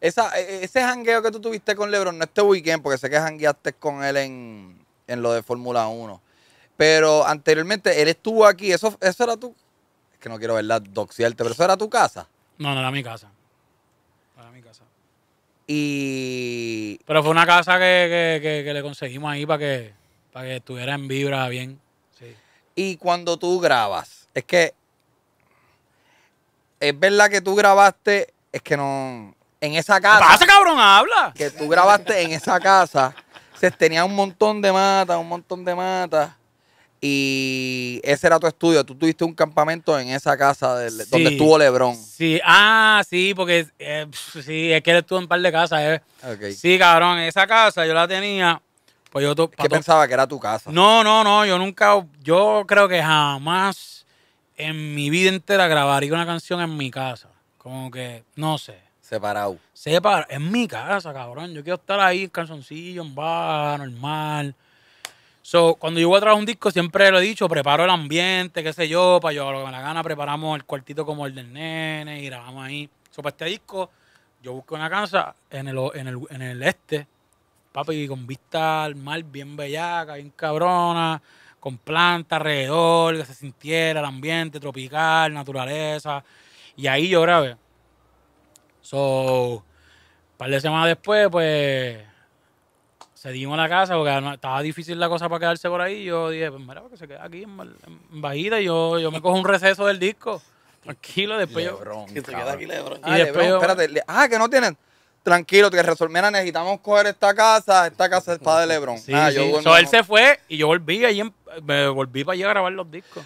E, e, ese jangueo que tú tuviste con LeBron, no este weekend, porque sé que jangueaste con él en, lo de Fórmula 1. Pero anteriormente él estuvo aquí. Eso, eso era tu. Es que no quiero verla doxiarte, pero eso era tu casa. No, no era mi casa. era mi casa. Y. Pero fue una casa que, que le conseguimos ahí para que, para que estuviera en vibra bien. Sí. Y cuando tú grabas, es que. Es verdad que tú grabaste. Es que no en esa casa. pasa, cabrón? Habla. Que tú grabaste en esa casa. Se tenía un montón de matas, un montón de matas. Y ese era tu estudio. Tú tuviste un campamento en esa casa donde estuvo Lebron. Sí, ah, sí, porque eh, sí, es que él estuvo en un par de casas. si eh. Sí, cabrón, esa casa yo la tenía. Pues yo ¿Qué pensaba que era tu casa? No, no, no, yo nunca, yo creo que jamás en mi vida entera grabaría una canción en mi casa. Como que, no sé. Separado. Separado. En mi casa, cabrón. Yo quiero estar ahí en calzoncillo, en bar, normal. So, cuando yo voy a traer un disco, siempre lo he dicho, preparo el ambiente, qué sé yo, para yo lo que me la gana, preparamos el cuartito como el del nene y grabamos ahí. So, para este disco, yo busco una casa en el, en el, en el este, papi, con vista al mar bien bellaca, bien cabrona, con planta alrededor, que se sintiera el ambiente tropical, naturaleza. Y ahí yo grabé. So, un par de semanas después, pues, cedimos a la casa porque estaba difícil la cosa para quedarse por ahí. Yo dije, pues mira, que se queda aquí en, en yo, yo me cojo un receso del disco. Tranquilo, después yo. Que se queda aquí Lebron. Ah, espérate. ah, que no tienen. Tranquilo, que resolvieron, necesitamos coger esta casa, esta casa es para de Lebron. Sí, ah, sí. Yo, so, él se fue y yo volví allí, me volví para llegar a grabar los discos.